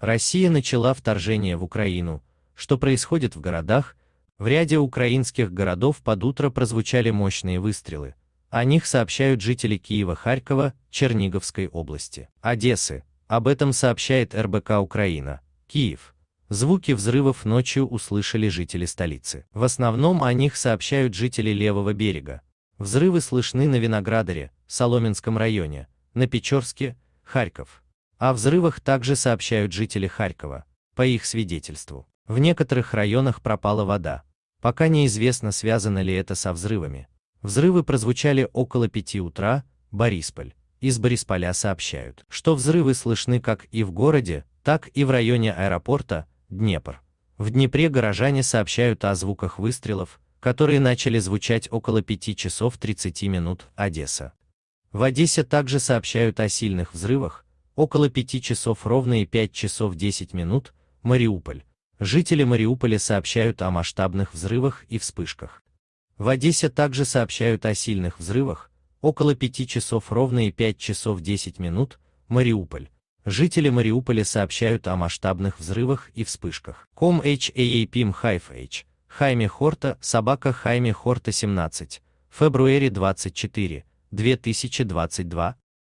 Россия начала вторжение в Украину, что происходит в городах, в ряде украинских городов под утро прозвучали мощные выстрелы. О них сообщают жители Киева, Харькова, Черниговской области, Одессы. Об этом сообщает РБК Украина, Киев. Звуки взрывов ночью услышали жители столицы. В основном о них сообщают жители левого берега. Взрывы слышны на Виноградаре, Соломенском районе, на Печорске, Харьков. О взрывах также сообщают жители Харькова, по их свидетельству. В некоторых районах пропала вода. Пока неизвестно, связано ли это со взрывами. Взрывы прозвучали около пяти утра, Борисполь. Из Борисполя сообщают, что взрывы слышны как и в городе, так и в районе аэропорта Днепр. В Днепре горожане сообщают о звуках выстрелов, которые начали звучать около 5 часов 30 минут Одесса. В Одессе также сообщают о сильных взрывах, около 5 часов ровно и 5 часов 10 минут, Мариуполь. Жители Мариуполя сообщают о масштабных взрывах и вспышках. В Одессе также сообщают о сильных взрывах, около 5 часов ровно и 5 часов 10 минут, Мариуполь. Жители Мариуполя сообщают о масштабных взрывах и вспышках. Ком HAAPIM HiFH, э э Хайме Хорта, собака Хайме Хорта 17, Фебруэри 24, 2022.